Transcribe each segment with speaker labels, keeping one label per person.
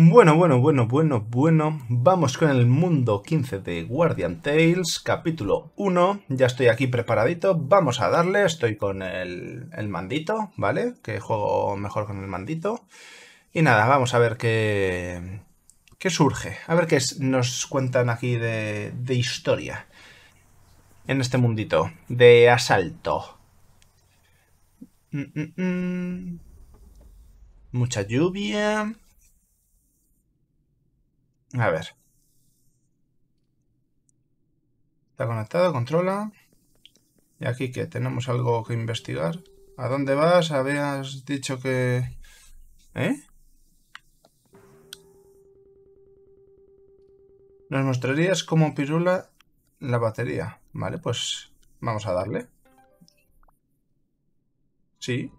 Speaker 1: Bueno, bueno, bueno, bueno, bueno. Vamos con el mundo 15 de Guardian Tales, capítulo 1. Ya estoy aquí preparadito. Vamos a darle. Estoy con el, mandito, ¿vale? Que juego mejor con el mandito. Y nada, vamos a ver qué, qué surge. A ver qué nos cuentan aquí de, de historia. En este mundito. De asalto. Mm, mm, mm. Mucha lluvia. A ver. Está conectado, controla. Y aquí que tenemos algo que investigar. ¿A dónde vas? Habías dicho que... ¿Eh? Nos mostrarías cómo pirula la batería. Vale, pues vamos a darle. Sí.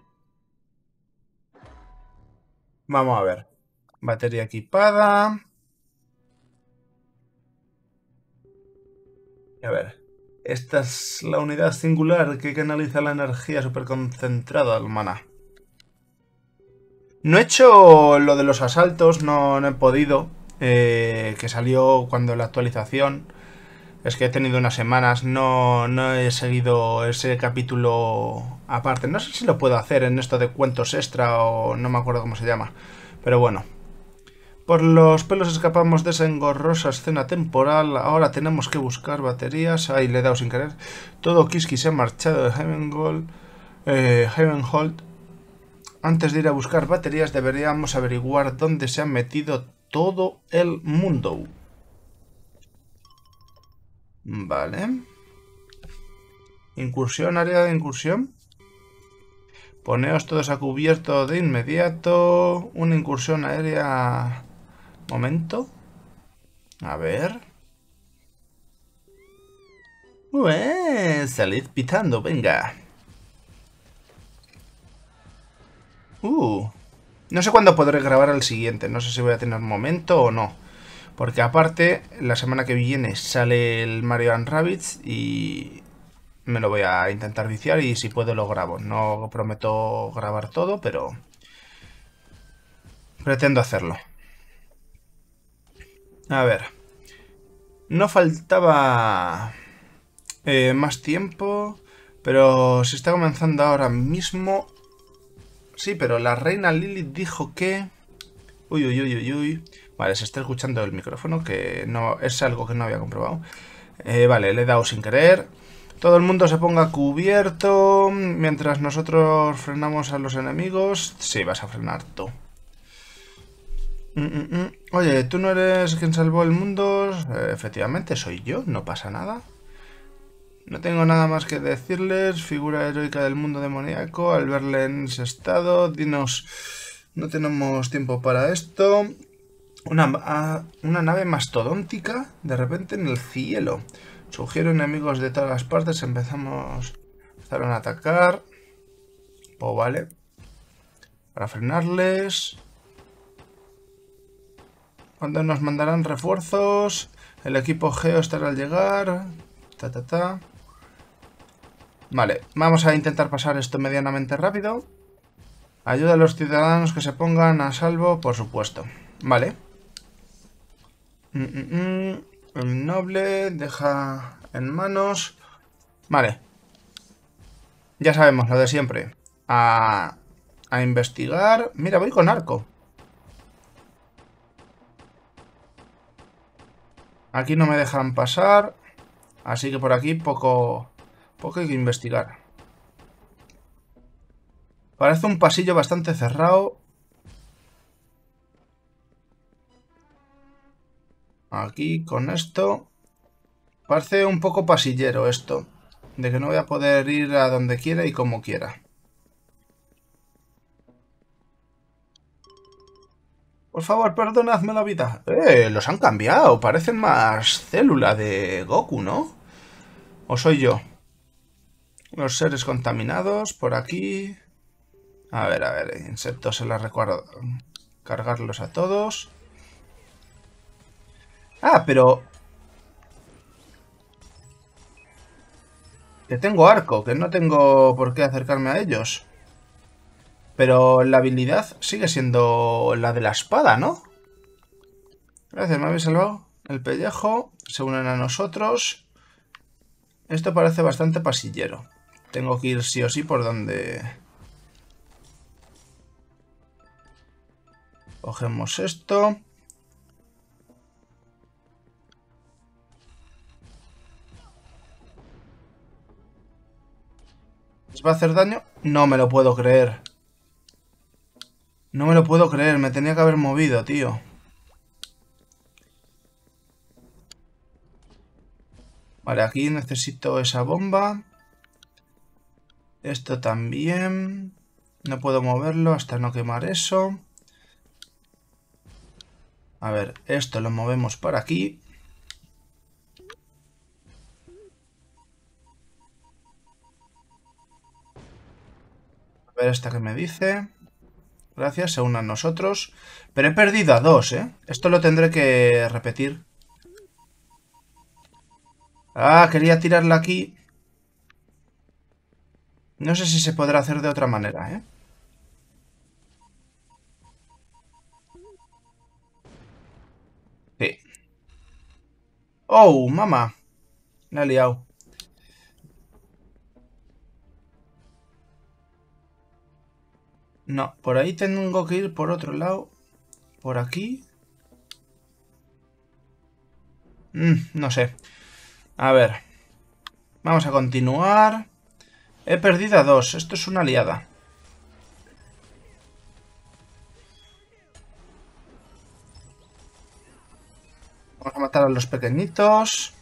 Speaker 1: Vamos a ver. Batería equipada. A ver. Esta es la unidad singular que canaliza la energía superconcentrada del maná. No he hecho lo de los asaltos, no, no he podido. Eh, que salió cuando la actualización. Es que he tenido unas semanas, no, no he seguido ese capítulo aparte. No sé si lo puedo hacer en esto de cuentos extra o no me acuerdo cómo se llama. Pero bueno, por los pelos escapamos de esa engorrosa escena temporal. Ahora tenemos que buscar baterías. Ahí le he dado sin querer. Todo Kiski se ha marchado de Heavenhold. Eh, Heavenhold. Antes de ir a buscar baterías deberíamos averiguar dónde se ha metido todo el mundo. Vale. Incursión, área de incursión. Poneos todos a cubierto de inmediato. Una incursión aérea Momento. A ver. salid pitando, venga. Uh. No sé cuándo podré grabar el siguiente. No sé si voy a tener momento o no. Porque aparte, la semana que viene sale el Mario and y me lo voy a intentar viciar y si puedo lo grabo. No prometo grabar todo, pero pretendo hacerlo. A ver. No faltaba eh, más tiempo, pero se está comenzando ahora mismo. Sí, pero la reina Lily dijo que... Uy, uy, uy, uy, uy. Vale, se está escuchando el micrófono, que no es algo que no había comprobado. Eh, vale, le he dado sin querer. Todo el mundo se ponga cubierto mientras nosotros frenamos a los enemigos. Sí, vas a frenar tú. Mm, mm, mm. Oye, ¿tú no eres quien salvó el mundo? Eh, efectivamente, soy yo, no pasa nada. No tengo nada más que decirles, figura heroica del mundo demoníaco, al verle en ese estado, dinos... No tenemos tiempo para esto. Una, ah, nave mastodóntica, de repente, en el cielo. Surgieron enemigos de todas las partes, empezamos... Empezaron a atacar. Oh, vale. Para frenarles cuando nos mandarán refuerzos, el equipo Geo estará al llegar, ta ta ta. Vale, vamos a intentar pasar esto medianamente rápido. Ayuda a los ciudadanos que se pongan a salvo, por supuesto. Vale. Mm, mm, mm. El noble deja en manos. Vale. Ya sabemos, lo de siempre. A, a investigar. Mira, voy con arco. Aquí no me dejan pasar. Así que por aquí poco, poco hay que investigar. Parece un pasillo bastante cerrado. Aquí con esto. Parece un poco pasillero esto. De que no voy a poder ir a donde quiera y como quiera. Por favor, perdonadme la vida. Eh, los han cambiado. Parecen más célula de Goku, ¿no? ¿O soy yo? Los seres contaminados por aquí. A ver, a ver, insectos se las recuerdo. Cargarlos a todos. Ah, pero... Que tengo arco, que no tengo por qué acercarme a ellos. Pero la habilidad sigue siendo la de la espada, ¿no? Gracias, me habéis salvado. El pellejo. Se unen a nosotros. Esto parece bastante pasillero. Tengo que ir sí o sí por donde... Cogemos esto. ¿Les va a hacer daño? No me lo puedo creer. No me lo puedo creer, me tenía que haber movido, tío. Vale, aquí necesito esa bomba. Esto también. No puedo moverlo hasta no quemar eso. A ver, esto lo movemos para aquí. A ver esta que me dice. Gracias, se unan nosotros. Pero he perdido a dos, ¿eh? Esto lo tendré que repetir. Ah, quería tirarla aquí. No sé si se podrá hacer de otra manera, ¿eh? Sí. Oh, mamá. La he liado. No, por ahí tengo que ir por otro lado. Por aquí. Mm, no sé. A ver. Vamos a continuar. He perdido a dos. Esto es una aliada. Vamos a matar a los pequeñitos.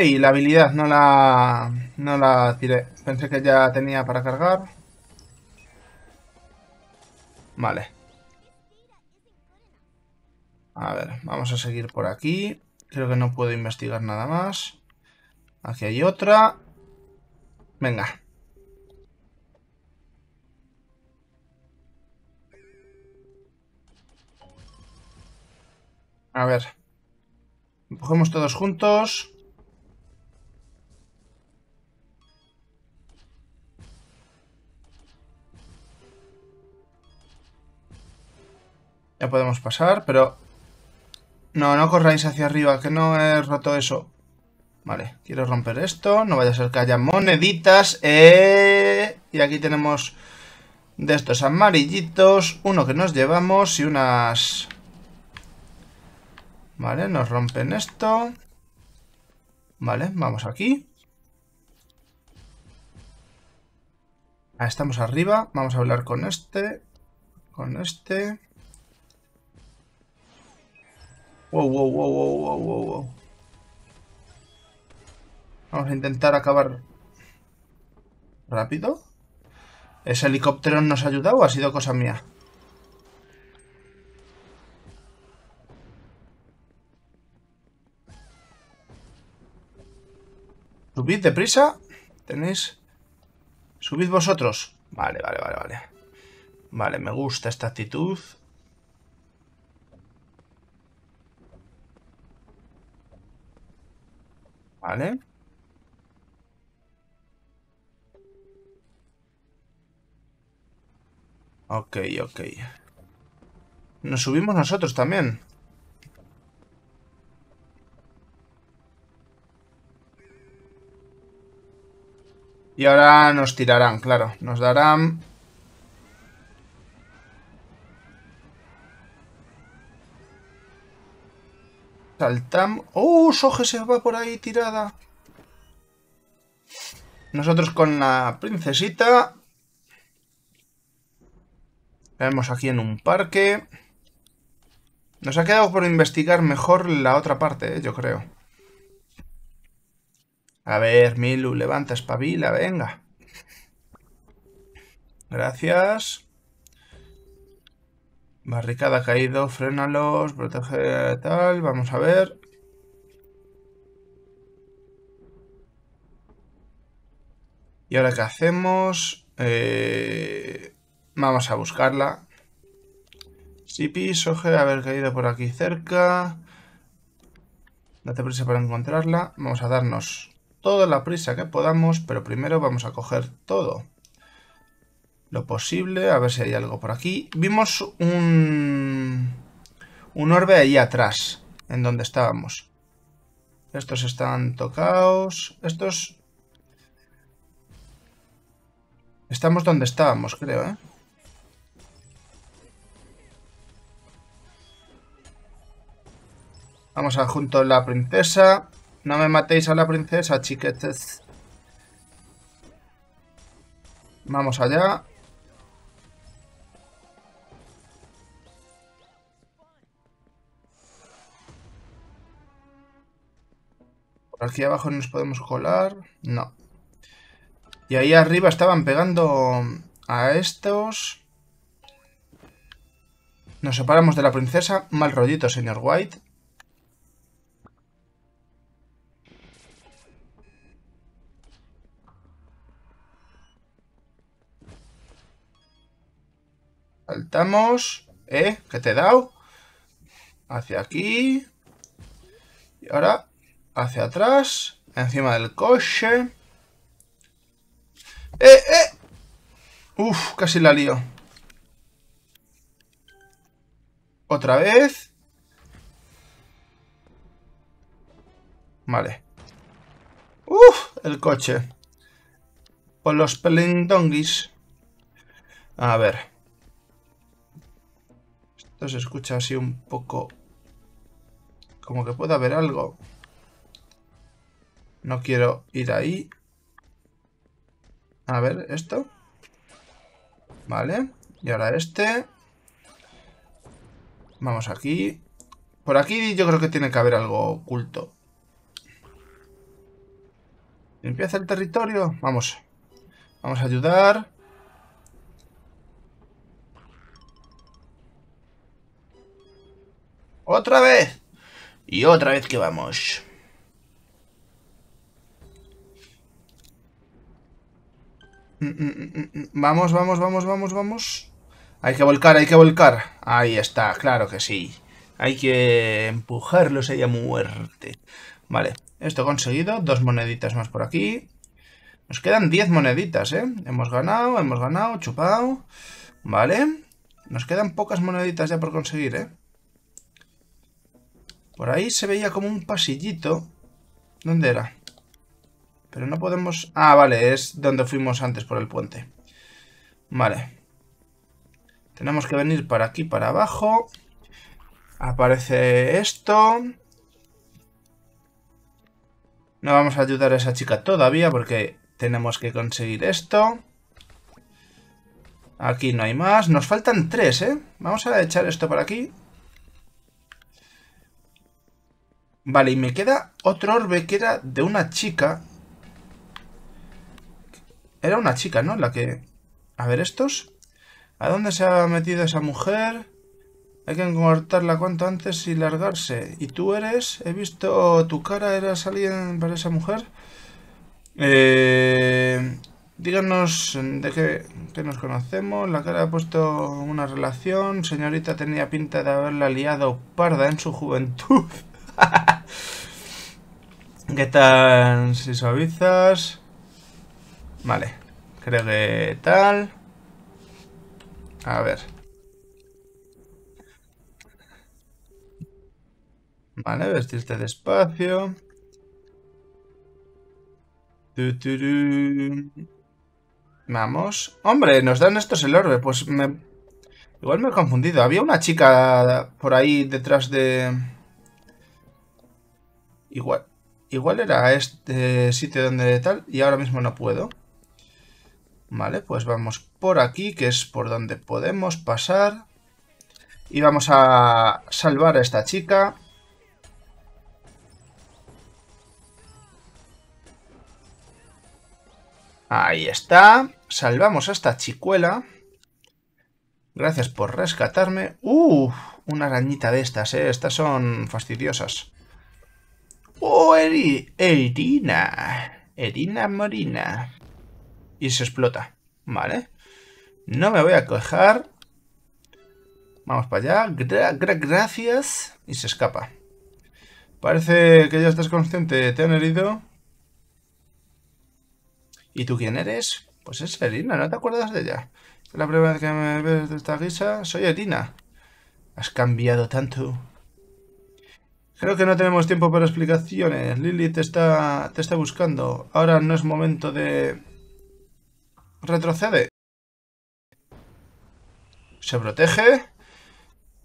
Speaker 1: Ey, la habilidad no la... No la tiré. Pensé que ya tenía para cargar. Vale. A ver, vamos a seguir por aquí. Creo que no puedo investigar nada más. Aquí hay otra. Venga. A ver. Cogemos todos juntos. Ya podemos pasar, pero... No, no corráis hacia arriba, que no he roto eso. Vale, quiero romper esto. No vaya a ser que haya moneditas. Eh... Y aquí tenemos de estos amarillitos. Uno que nos llevamos y unas... Vale, nos rompen esto. Vale, vamos aquí. Ahí estamos arriba. Vamos a hablar con este. Con este. Wow, wow, Vamos a intentar acabar rápido. ¿Ese helicóptero nos ha ayudado o ha sido cosa mía? Subid deprisa. Tenéis... Subid vosotros. Vale, vale, vale, vale. Vale, me gusta esta actitud. Vale. Ok, ok. Nos subimos nosotros también. Y ahora nos tirarán, claro. Nos darán Saltamos... ¡Oh, Soge se va por ahí tirada! Nosotros con la princesita. La vemos aquí en un parque. Nos ha quedado por investigar mejor la otra parte, ¿eh? yo creo. A ver, Milu, levanta, espabila, venga. Gracias. Barricada caído, frénalos, protege tal, vamos a ver. ¿Y ahora qué hacemos? Eh, vamos a buscarla. Sipi, Soje, haber caído por aquí cerca. Date prisa para encontrarla. Vamos a darnos toda la prisa que podamos, pero primero vamos a coger todo lo posible. A ver si hay algo por aquí. Vimos un, un orbe ahí atrás, en donde estábamos. Estos están tocados. Estos... Estamos donde estábamos, creo, ¿eh? Vamos a junto a la princesa. No me matéis a la princesa, chiquetes. Vamos allá. aquí abajo nos podemos colar. No. Y ahí arriba estaban pegando a estos. Nos separamos de la princesa. Mal rollito, señor White. Saltamos. ¿Eh? ¿Qué te he dado? Hacia aquí. Y ahora hacia atrás, encima del coche. ¡Eh, eh! Uf, casi la lío. Otra vez. Vale. Uf, el coche. Por los pelindonguis. A ver. Esto se escucha así un poco... Como que puede haber algo. No quiero ir ahí. A ver, esto. Vale. Y ahora este. Vamos aquí. Por aquí yo creo que tiene que haber algo oculto. Empieza el territorio. Vamos. Vamos a ayudar. ¡Otra vez! Y otra vez que vamos. Vamos, vamos, vamos, vamos, vamos. Hay que volcar, hay que volcar. Ahí está, claro que sí. Hay que empujarlos sería muerte. Vale, esto conseguido. Dos moneditas más por aquí. Nos quedan diez moneditas, ¿eh? Hemos ganado, hemos ganado, chupado. Vale. Nos quedan pocas moneditas ya por conseguir, ¿eh? Por ahí se veía como un pasillito. ¿Dónde era? Pero no podemos... Ah, vale, es donde fuimos antes por el puente. Vale. Tenemos que venir para aquí, para abajo. Aparece esto. No vamos a ayudar a esa chica todavía porque tenemos que conseguir esto. Aquí no hay más. Nos faltan tres, ¿eh? Vamos a echar esto para aquí. Vale, y me queda otro orbe que era de una chica era una chica, ¿no? La que... A ver, estos... ¿A dónde se ha metido esa mujer? Hay que cortarla cuanto antes y largarse. ¿Y tú eres? He visto tu cara, ¿eras alguien para esa mujer? Eh... Díganos de qué, qué, nos conocemos. La cara ha puesto una relación. Señorita tenía pinta de haberla liado parda en su juventud. ¿Qué tal si suavizas? Vale, creo que tal. A ver. Vale, vestirte despacio. Vamos. Hombre, nos dan estos el orbe. Pues me... Igual me he confundido. Había una chica por ahí detrás de... Igual... Igual era este sitio donde tal y ahora mismo no puedo. Vale, pues vamos por aquí, que es por donde podemos pasar. Y vamos a salvar a esta chica. Ahí está. Salvamos a esta chicuela. Gracias por rescatarme. ¡Uh! Una arañita de estas, ¿eh? Estas son fastidiosas. ¡Oh, Erina! Erina Morina y se explota. Vale. No me voy a cojar. Vamos para allá. gracias. Y se escapa. Parece que ya estás consciente. Te han herido. ¿Y tú quién eres? Pues es Erina, ¿no te acuerdas de ella? Es la primera vez que me ves de esta guisa. Soy Erina. Has cambiado tanto. Creo que no tenemos tiempo para explicaciones. Lily está, te está buscando. Ahora no es momento de retrocede. Se protege.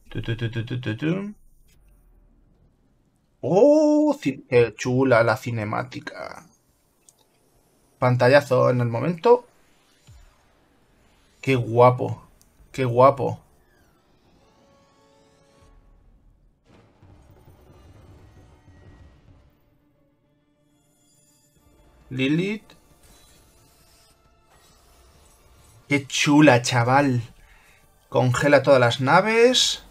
Speaker 1: Tu, tu, ¡Oh! ¡Qué chula la cinemática! Pantallazo en el momento. ¡Qué guapo! ¡Qué guapo! Lilith. Qué chula, chaval. Congela todas las naves.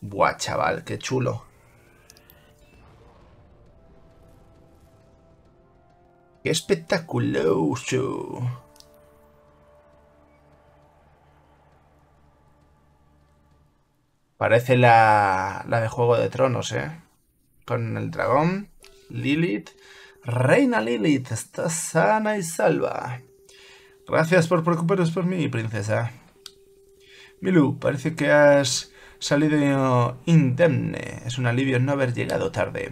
Speaker 1: Buah, chaval, qué chulo. ¡Qué espectaculoso! Parece la, la de Juego de Tronos, ¿eh? Con el dragón, Lilith. Reina Lilith está sana y salva. Gracias por preocuparos por mí, princesa. Milu, parece que has salido indemne. Es un alivio no haber llegado tarde.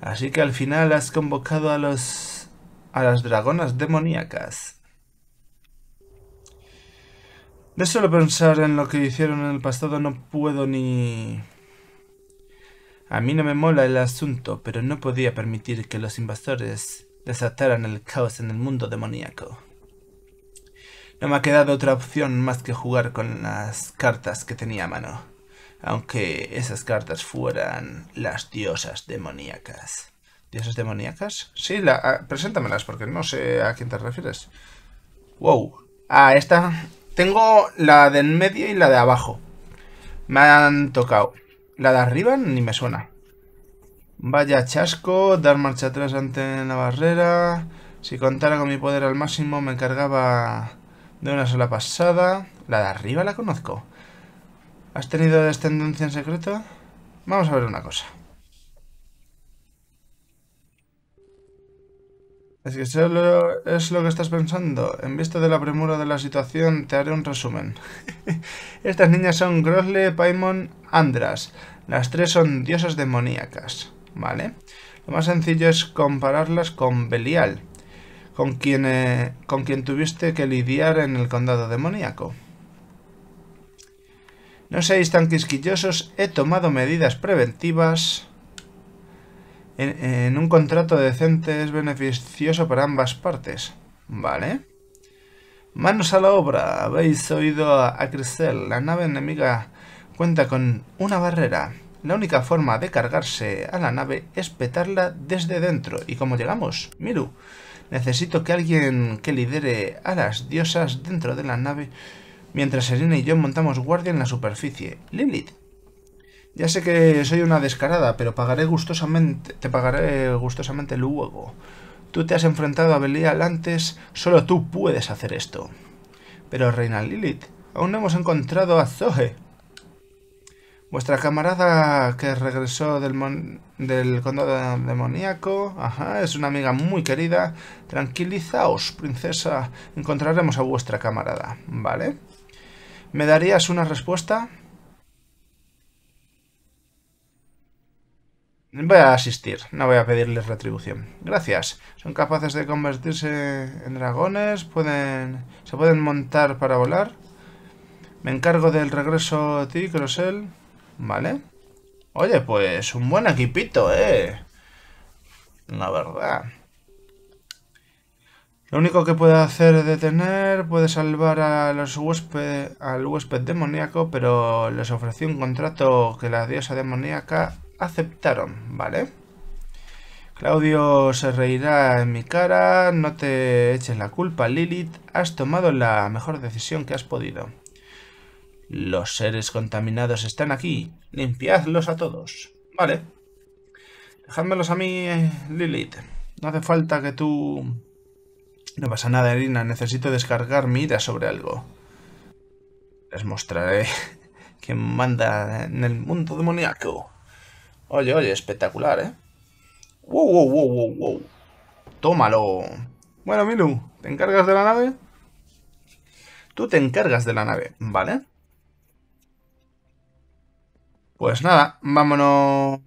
Speaker 1: Así que al final has convocado a los... a las dragonas demoníacas. De solo pensar en lo que hicieron en el pasado no puedo ni... A mí no me mola el asunto, pero no podía permitir que los invasores desataran el caos en el mundo demoníaco. No me ha quedado otra opción más que jugar con las cartas que tenía a mano, aunque esas cartas fueran las diosas demoníacas. ¿Diosas demoníacas? Sí, ah, preséntamelas porque no sé a quién te refieres. Wow. Ah, esta. Tengo la de en medio y la de abajo. Me han tocado. La de arriba ni me suena. Vaya chasco, dar marcha atrás ante la barrera. Si contara con mi poder al máximo, me cargaba de una sola pasada. La de arriba la conozco. ¿Has tenido descendencia en secreto? Vamos a ver una cosa. Es que solo es lo que estás pensando. En vista de la premura de la situación, te haré un resumen. Estas niñas son Grosle, Paimon, Andras. Las tres son diosas demoníacas, ¿vale? Lo más sencillo es compararlas con Belial, con quien, con quien tuviste que lidiar en el condado demoníaco. No seáis tan quisquillosos, he tomado medidas preventivas. En, un contrato decente es beneficioso para ambas partes. Vale. Manos a la obra. Habéis oído a, a La nave enemiga cuenta con una barrera. La única forma de cargarse a la nave es petarla desde dentro. ¿Y cómo llegamos? Miru. Necesito que alguien que lidere a las diosas dentro de la nave mientras Serena y yo montamos guardia en la superficie. Lilith. Ya sé que soy una descarada, pero pagaré gustosamente, te pagaré gustosamente luego. Tú te has enfrentado a Belial antes, solo tú puedes hacer esto. Pero Reina Lilith, aún no hemos encontrado a Zoe. Vuestra camarada que regresó del, del condado demoníaco, ajá, es una amiga muy querida. Tranquilizaos, princesa, encontraremos a vuestra camarada, ¿vale? ¿Me darías una respuesta? Voy a asistir, no voy a pedirles retribución. Gracias. Son capaces de convertirse en dragones, pueden se pueden montar para volar. Me encargo del regreso a ti, Crosel. ¿vale? Oye, pues un buen equipito, ¿eh? La verdad. Lo único que puede hacer es detener, puede salvar a los huésped, al huésped demoníaco, pero les ofrecí un contrato que la diosa demoníaca aceptaron, ¿vale? Claudio se reirá en mi cara, no te eches la culpa, Lilith, has tomado la mejor decisión que has podido. Los seres contaminados están aquí. Limpiadlos a todos. Vale. Dejádmelos a mí, Lilith. No hace falta que tú... No pasa nada, Irina. Necesito descargar mi ira sobre algo. Les mostraré quién manda en el mundo demoníaco. Oye, oye, espectacular, ¿eh? ¡Wow, wow, wow, wow, wow! ¡Tómalo! Bueno, Milu, ¿te encargas de la nave? Tú te encargas de la nave, ¿vale? Pues nada, vámonos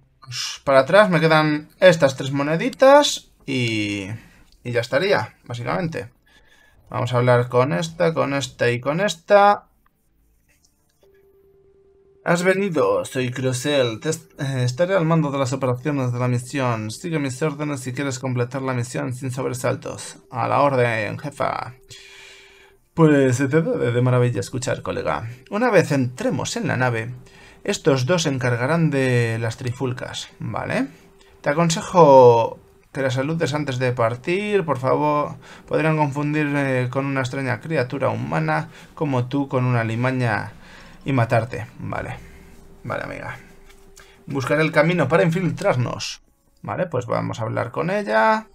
Speaker 1: para atrás. Me quedan estas tres moneditas y, ya estaría, básicamente. Vamos a hablar con esta, con esta y con esta. Has venido, soy Crucel. Eh, estaré al mando de las operaciones de la misión. Sigue mis órdenes si quieres completar la misión sin sobresaltos. A la orden, jefa. Pues se te debe de maravilla escuchar, colega. Una vez entremos en la nave, estos dos se encargarán de las trifulcas, ¿vale? Te aconsejo que las saludes antes de partir, por favor. Podrían confundir eh, con una extraña criatura humana como tú con una limaña y matarte. Vale, vale amiga. Buscar el camino para infiltrarnos. Vale, pues vamos a hablar con ella.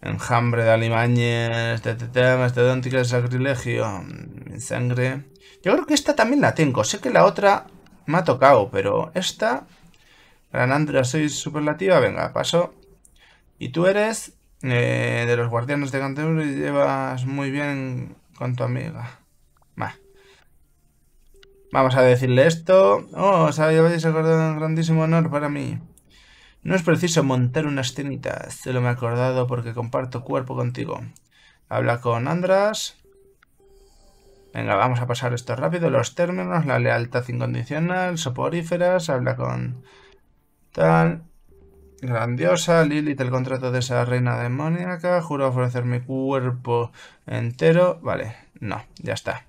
Speaker 1: Enjambre de alimañes, de temas, de, de sacrilegio, mm, sangre. Yo creo que esta también la tengo. Sé que la otra me ha tocado, pero esta... Andras, soy superlativa, venga, paso. Y tú eres eh, de los guardianes de Canterbury y llevas muy bien con tu amiga. Va. Vamos a decirle esto. Oh, os habéis acordado un grandísimo honor para mí. No es preciso montar una escenita, se lo me he acordado porque comparto cuerpo contigo. Habla con Andras, Venga, vamos a pasar esto rápido. Los términos, la lealtad incondicional, soporíferas, habla con tal. Grandiosa, Lilith, el contrato de esa reina demoníaca, juro ofrecer mi cuerpo entero. Vale, no, ya está.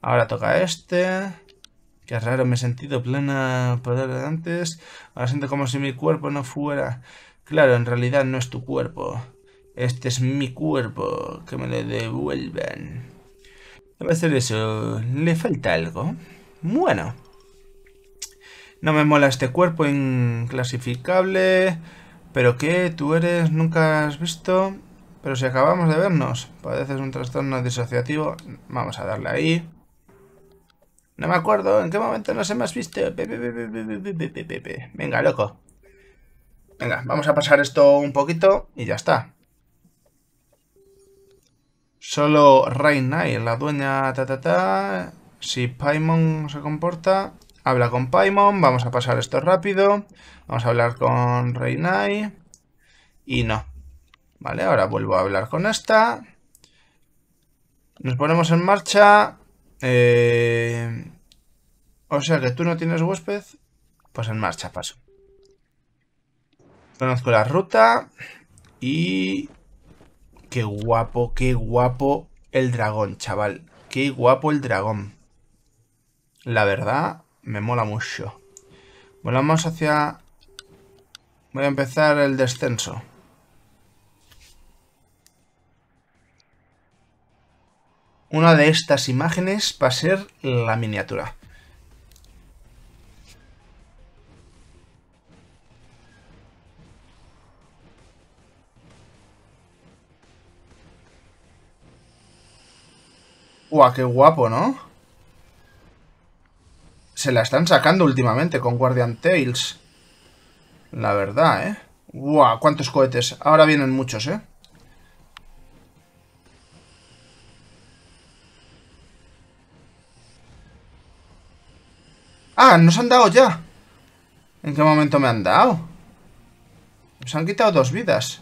Speaker 1: Ahora toca este. Qué raro, me he sentido plena poder antes. Ahora siento como si mi cuerpo no fuera... Claro, en realidad no es tu cuerpo. Este es mi cuerpo, que me le devuelven a ver eso. Le falta algo. Bueno. No me mola este cuerpo inclasificable. ¿Pero qué? ¿Tú eres? ¿Nunca has visto? Pero si acabamos de vernos. Padeces un trastorno disociativo. Vamos a darle ahí. No me acuerdo. ¿En qué momento nos hemos visto? Venga, loco. Venga, vamos a pasar esto un poquito y ya está. Solo Reynae, la dueña, ta, ta, Si Paimon se comporta, habla con Paimon. Vamos a pasar esto rápido. Vamos a hablar con Reinai, Y no. Vale, ahora vuelvo a hablar con esta. Nos ponemos en marcha. Eh, o sea que tú no tienes huésped. Pues en marcha, paso. Conozco la ruta. Y Qué guapo, qué guapo el dragón, chaval. Qué guapo el dragón. La verdad, me mola mucho. Volamos hacia... Voy a empezar el descenso. Una de estas imágenes va a ser la miniatura. Guau, qué guapo, ¿no? Se la están sacando últimamente con Guardian Tales. La verdad, ¿eh? Guau, cuántos cohetes. Ahora vienen muchos, ¿eh? ¡Ah! ¡Nos han dado ya! ¿En qué momento me han dado? Nos han quitado dos vidas.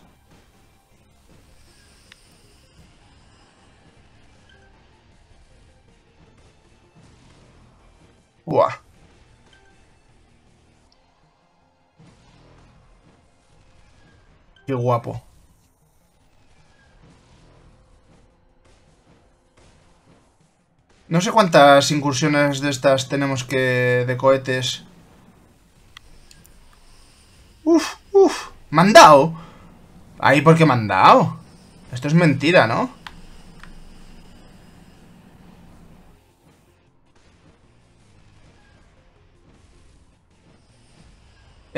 Speaker 1: Buah. Qué guapo. No sé cuántas incursiones de estas tenemos que... de cohetes. Uf, uf. ¿Mandao? Ahí porque mandao. Esto es mentira, ¿no?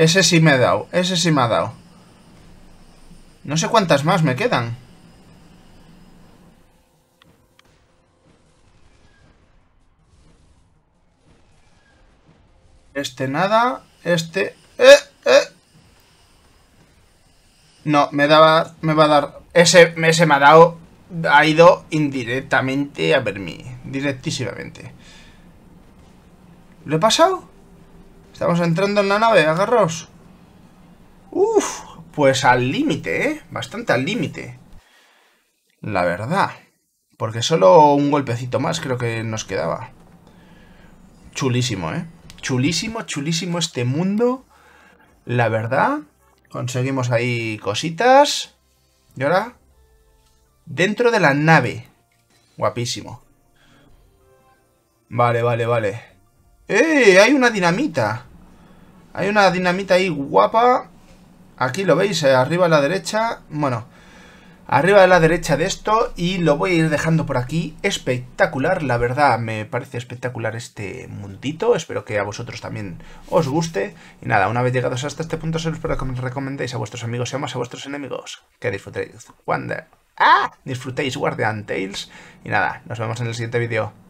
Speaker 1: Ese sí me ha dado, ese sí me ha dado. No sé cuántas más me quedan. Este nada, este... ¡Eh! ¡Eh! No, me daba, me va a dar... Ese, me ha dado... Ha ido indirectamente a ver mí. Directísimamente. ¿Lo he pasado? Estamos entrando en la nave, agarros. Uf, pues al límite, ¿eh? Bastante al límite. La verdad. Porque solo un golpecito más creo que nos quedaba. Chulísimo, ¿eh? Chulísimo, chulísimo este mundo. La verdad. Conseguimos ahí cositas. ¿Y ahora? Dentro de la nave. Guapísimo. Vale, vale, vale. ¡Eh! ¡Hay una dinamita! Hay una dinamita ahí guapa. Aquí lo veis, eh, arriba a la derecha. Bueno, arriba a la derecha de esto y lo voy a ir dejando por aquí. Espectacular, la verdad, me parece espectacular este mundito. Espero que a vosotros también os guste. Y nada, una vez llegados hasta este punto, solo espero que me recomendéis a vuestros amigos y más a vuestros enemigos. Que disfrutéis Wonder. ¡Ah! Disfrutéis Guardian Tales. Y nada, nos vemos en el siguiente vídeo.